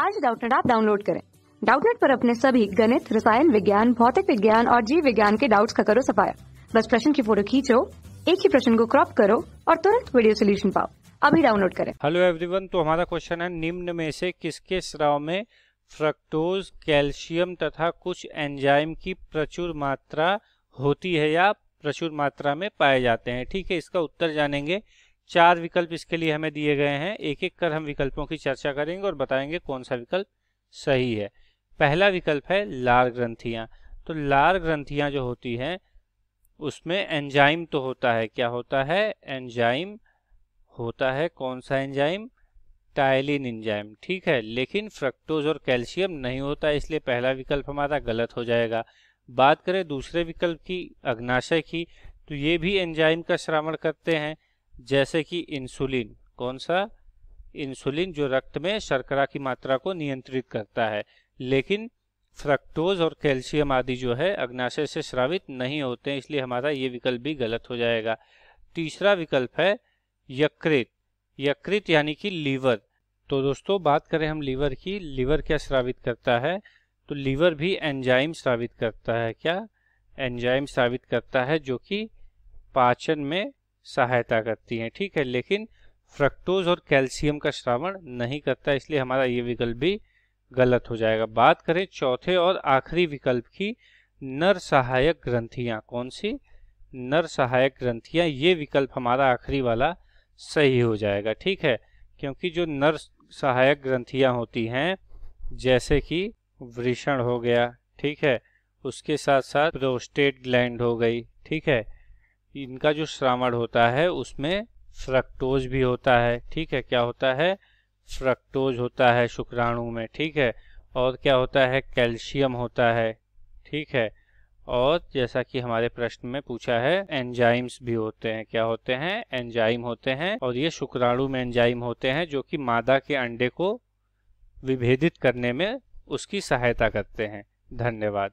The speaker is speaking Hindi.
आज डाउटनेट आप डाउनलोड करें डाउटनेट पर अपने सभी गणित रसायन विज्ञान भौतिक विज्ञान और जीव विज्ञान के डाउट्स का करो सफाया बस प्रश्न की फोटो खींचो एक ही प्रश्न को क्रॉप करो और तुरंत वीडियो सोल्यूशन पाओ अभी डाउनलोड करें हेलो एवरीवन तो हमारा क्वेश्चन है निम्न में से किसके स्राव में फ्रक्टोज कैल्शियम तथा कुछ एंजाइम की प्रचुर मात्रा होती है या प्रचुर मात्रा में पाए जाते हैं ठीक है इसका उत्तर जानेंगे चार विकल्प इसके लिए हमें दिए गए हैं एक एक कर हम विकल्पों की चर्चा करेंगे और बताएंगे कौन सा विकल्प सही है पहला विकल्प है लार ग्रंथियां तो लार ग्रंथियां जो होती हैं उसमें एंजाइम तो होता है क्या होता है एंजाइम होता है कौन सा एंजाइम टाइलिन एंजाइम ठीक है लेकिन फ्रक्टोज और कैल्शियम नहीं होता इसलिए पहला विकल्प हमारा गलत हो जाएगा बात करें दूसरे विकल्प की अग्नाशय की तो ये भी एंजाइम का श्रावण करते हैं जैसे कि इंसुलिन कौन सा इंसुलिन जो रक्त में शर्करा की मात्रा को नियंत्रित करता है लेकिन फ्रक्टोज और कैल्शियम आदि जो है अग्नाशय से श्रावित नहीं होते हैं इसलिए हमारा ये विकल्प भी गलत हो जाएगा तीसरा विकल्प है यकृत यकृत यानी कि लीवर तो दोस्तों बात करें हम लीवर की लीवर क्या श्रावित करता है तो लीवर भी एंजाइम श्रावित करता है क्या एंजाइम श्रावित करता है जो कि पाचन में सहायता करती हैं ठीक है लेकिन फ्रक्टोज और कैल्शियम का श्रावण नहीं करता इसलिए हमारा ये विकल्प भी गलत हो जाएगा बात करें चौथे और आखिरी विकल्प की नर सहायक ग्रंथियां कौन सी नर सहायक ग्रंथियां ये विकल्प हमारा आखिरी वाला सही हो जाएगा ठीक है क्योंकि जो नर सहायक ग्रंथियां होती हैं जैसे कि वृषण हो गया ठीक है उसके साथ साथ प्रोस्टेट ग्लैंड हो गई ठीक है इनका जो श्रावण होता है उसमें फ्रक्टोज भी होता है ठीक है क्या होता है फ्रक्टोज होता है शुक्राणु में ठीक है और क्या होता है कैल्शियम होता है ठीक है और जैसा कि हमारे प्रश्न में पूछा है एंजाइम्स भी होते हैं क्या होते हैं एंजाइम होते हैं और ये शुक्राणु में एंजाइम होते हैं जो कि मादा के अंडे को विभेदित करने में उसकी सहायता करते हैं धन्यवाद